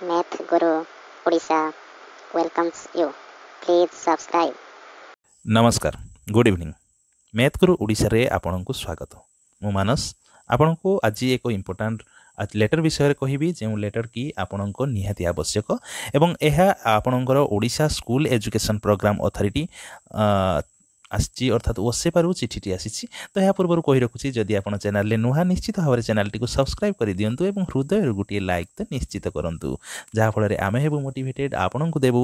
Math Guru Odisha welcomes you. Please subscribe. ନମସ୍କାର good evening math Guru ଓଡ଼ିଶାରେ ଆପଣଙ୍କୁ ସ୍ୱାଗତ ମୁଁ ମାନସ ଆପଣଙ୍କୁ ଆଜି ଏକ ଇମ୍ପୋର୍ଟାଣ୍ଟ ଲେଟର ବିଷୟରେ କହିବି ଯେଉଁ ଲେଟର କି ଆପଣଙ୍କ ନିହାତି ଆବଶ୍ୟକ ଏବଂ ଏହା ଆପଣଙ୍କର Odisha school education programme authority আসছি অর্থাৎ ওসেপারু চিঠিটি আসিছি তো ଏହା ପୂର୍ବରୁ କହି ରଖୁଛି ଯଦି ଆପଣ ଚ୍ୟାନେଲରେ ନୂଆ ନିଶ୍ଚିତ ଭାବରେ ଚ୍ୟାନେଲଟିକୁ ସବସ୍କ୍ରାଇବ୍ କରିଦିଅନ୍ତୁ ଏବଂ ହୃଦୟରୁ ଗୋଟିଏ ଲାଇକ୍ ତ ନିଶ୍ଚିତ କରନ୍ତୁ ଯାହାଫଳରେ ଆମେ ହେବୁ ମୋଟିଭେଟେଡ୍ ଆପଣଙ୍କୁ ଦେବୁ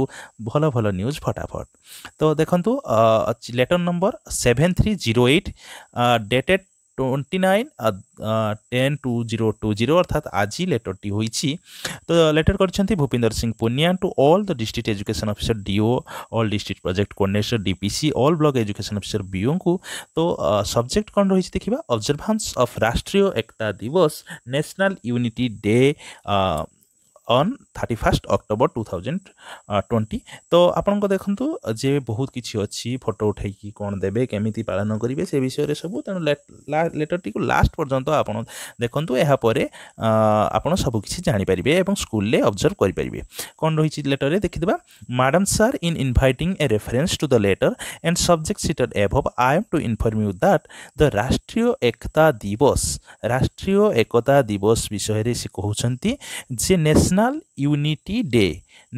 ଭଲ ଭଲ ନ୍ୟୁଜ୍ ଫଟାଫଟ ତ ଦେଖନ୍ତୁ letter number seven three zero eight dated twenty nine ten two zero two zero অর্থাৎ আজি লেটরটি হয়েছি তো লেটর করছেন Bhupinder Singh Punia to all the district education officer DEO all district project coordinator DPC all block education officer BEO কু তো subject কম রয়েছে দেখবা অবজরভান্স of Rashtriya Ekta Diwas national unity day on thirty first October two thousand twenty ତ ଆପଣଙ୍କ ଦେଖନ୍ତୁ ଯେ ବହୁତ କିଛି ଅଛି ଫଟୋ ଉଠାଇକି କ'ଣ ଦେବେ କେମିତି ପାଳନ କରିବେ ସେ ବିଷୟରେ ସବୁ ତେଣୁ ଲେଟର୍ଟିକୁ ଲାଷ୍ଟ ପର୍ଯ୍ୟନ୍ତ ଆପଣ ଦେଖନ୍ତୁ ଏହାପରେ ଆପଣ ସବୁକିଛି ଜାଣିପାରିବେ ଏବଂ ସ୍କୁଲରେ ଅବଜର୍ଭ କରିପାରିବେ କ'ଣ ରହିଛି ଲେଟର୍ରେ ଦେଖିଦେବା madam sir in inviting a reference to the letter and subject cited above I am to inform you that the Rashtriya Ekta ଦିବସ ରାଷ୍ଟ୍ରୀୟ ଏକତା ଦିବସ ବିଷୟରେ ସେ କହୁଛନ୍ତି ଯେ national national unity day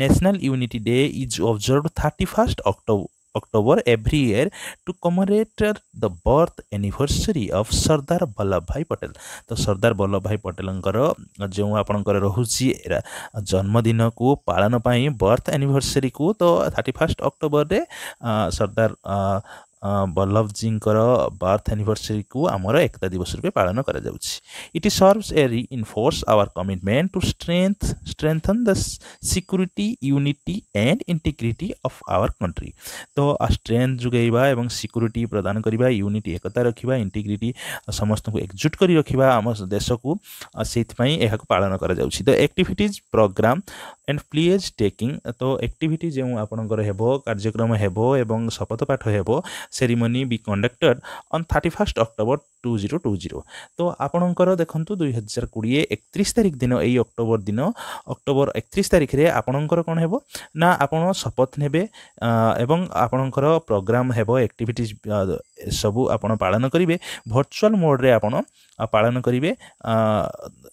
national unity day is observe thirty first October October every year to commemorate the birth anniversary of Sardar Vallabhbhai Patel त सरदार बल्लभ भाइ पटे जो आपिरा जन्मदिनको पालन पा बर्थ एनिभर्सरीको त थर्टी फर्स्ट अक्टोबरे सरदार ବଲ୍ଲଭଜୀଙ୍କର ବାର୍ଥ ଆନିଭର୍ସରୀକୁ ଆମର ଏକତା ଦିବସ ରୂପେ ପାଳନ କରାଯାଉଛି it serves a reinforce our commitment to strength strengthen the security unity and integrity of our country ତ ଷ୍ଟ୍ରେଙ୍ଥ ଯୋଗାଇବା ଏବଂ ସିକ୍ୟୁରିଟି ପ୍ରଦାନ କରିବା ୟୁନିଟି ଏକତା ରଖିବା ଇଣ୍ଟିଗ୍ରିଟି ସମସ୍ତଙ୍କୁ ଏକଜୁଟ କରି ରଖିବା ଆମ ଦେଶକୁ ସେଇଥିପାଇଁ ଏହାକୁ ପାଳନ କରାଯାଉଛି the activities programme and pledge taking ତ ଆକ୍ଟିଭିଟି ଯେଉଁ ଆପଣଙ୍କର ହେବ କାର୍ଯ୍ୟକ୍ରମ ହେବ ଏବଂ ଶପଥ ପାଠ ହେବ ceremony be conducted on thirty first October two zero two zero ତ ଆପଣଙ୍କର ଦେଖନ୍ତୁ ଦୁଇ ହଜାର କୋଡ଼ିଏ ଏକତିରିଶ ତାରିଖ ଦିନ ଏଇ ଅକ୍ଟୋବର ଦିନ ଅକ୍ଟୋବର ଏକତିରିଶ ତାରିଖରେ ଆପଣଙ୍କର କ'ଣ ହେବ ନା ଆପଣ ଶପଥ ନେବେ ଏବଂ ଆପଣଙ୍କର ପ୍ରୋଗ୍ରାମ୍ ହେବ ଆକ୍ଟିଭିଟିଜ୍ ସବୁ ଆପଣ ପାଳନ କରିବେ ଭର୍ଚୁଆଲ୍ ମୋଡ଼୍ରେ ଆପଣ पालन करेंगे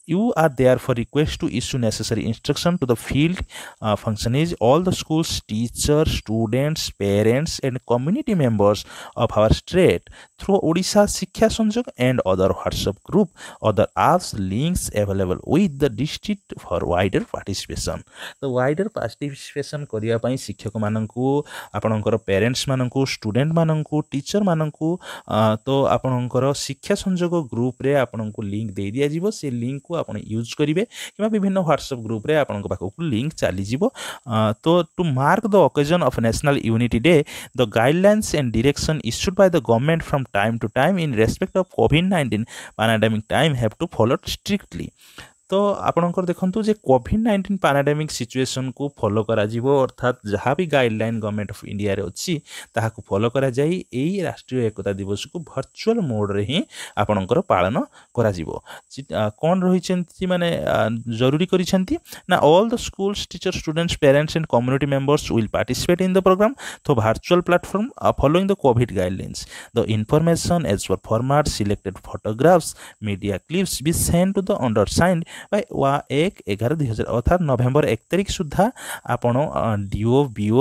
you are therefore request to issue necessary instruction to the field functionaries all the schools teacher students parents and community members of our state through Odisha Shiksha Sanjog and other WhatsApp group other apps links available with the district for wider participation ତ wider participation କରିବା ପାଇଁ ଶିକ୍ଷକମାନଙ୍କୁ ଆପଣଙ୍କର ପ୍ୟାରେଣ୍ଟସ୍ମାନଙ୍କୁ teacher मानक तो ଆପଣଙ୍କର शिक्षा संजोग ଗ୍ରୁପ୍ରେ ଆପଣଙ୍କୁ ଲିଙ୍କ୍ ଦେଇ ଦିଆଯିବ ସେ ଲିଙ୍କ୍କୁ ଆପଣ ୟୁଜ୍ କରିବେ କିମ୍ବା ବିଭିନ୍ନ ହ୍ୱାଟ୍ସଆପ୍ ଗ୍ରୁପ୍ରେ ଆପଣଙ୍କ ପାଖକୁ ଲିଙ୍କ୍ ଚାଲିଯିବ ତ to mark the occasion of national unity day the guidelines and direction issued by the government from time to time in respect of COVID nineteen pandemic time have to follow strictly ତ ଆପଣଙ୍କର ଦେଖନ୍ତୁ ଯେ COVID nineteen pandemic ସିଚୁଏସନ୍କୁ follow କରାଯିବ ଅର୍ଥାତ୍ ଯାହା ବି guideline government of ଇଣ୍ଡିଆରେ ଅଛି ତାହାକୁ ଫଲୋ କରାଯାଇ ଏଇ ରାଷ୍ଟ୍ରୀୟ ଏକତା ଦିବସକୁ ଭର୍ଚୁଆଲ୍ ମୋଡ଼୍ରେ ହିଁ ଆପଣଙ୍କର ପାଳନ କରାଯିବ କ'ଣ ରହିଛନ୍ତି ମାନେ ଜରୁରୀ କରିଛନ୍ତି ନା all the schools teacher students parents and community members will participate in the programme through virtual platform following the COVID guidelines the information as per format selected photographs media clips be send to the undersigned वा एक एघार दुई हजार अर्थात् नभेम्बर एक तारिख सुद्धा ଆପଣ ଡିଓ ବିଓ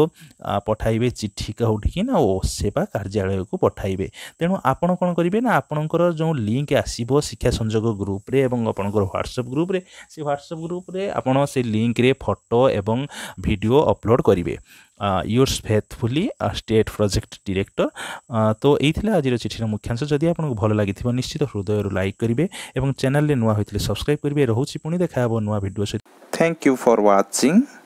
ପଠାଇବେ ଚିଠି କେଉଁଠିକିନା ଓ ସେବା କାର୍ଯ୍ୟାଳୟକୁ ପଠାଇବେ ତେଣୁ ଆପଣ କ'ଣ କରିବେ ନା ଆପଣଙ୍କର ଯେଉଁ ଲିଙ୍କ୍ ଆସିବ ଶିକ୍ଷା ସଂଯୋଗ ଗ୍ରୁପ୍ରେ ଏବଂ ଆପଣଙ୍କର ହ୍ୱାଟ୍ସଅପ୍ ଗ୍ରୁପ୍ରେ ସେ ହ୍ୱାଟ୍ସଅପ୍ ଗ୍ରୁପ୍ରେ ଆପଣ ସେ ଲିଙ୍କ୍ରେ ଫଟୋ ଏବଂ ଭିଡ଼ିଓ ଅପଲୋଡ଼ କରିବେ yours faithfully state project director ତ ଏଇ ଥିଲା ଆଜିର ଚିଠିର ମୁଖ୍ୟାଂଶ ଯଦି ଆପଣଙ୍କୁ ଭଲ ଲାଗିଥିବ ନିଶ୍ଚିତ ହୃଦୟରୁ ଲାଇକ୍ କରିବେ ଏବଂ ଚ୍ୟାନେଲରେ ନୂଆ ହୋଇଥିଲେ ସବସ୍କ୍ରାଇବ୍ କରିବେ ରହୁଛି ପୁଣି ଦେଖା ହେବ ନୂଆ ଭିଡ଼ିଓ ସହିତ ଥ୍ୟାଙ୍କ ୟୁ ଫର୍ ୱାଚିଂ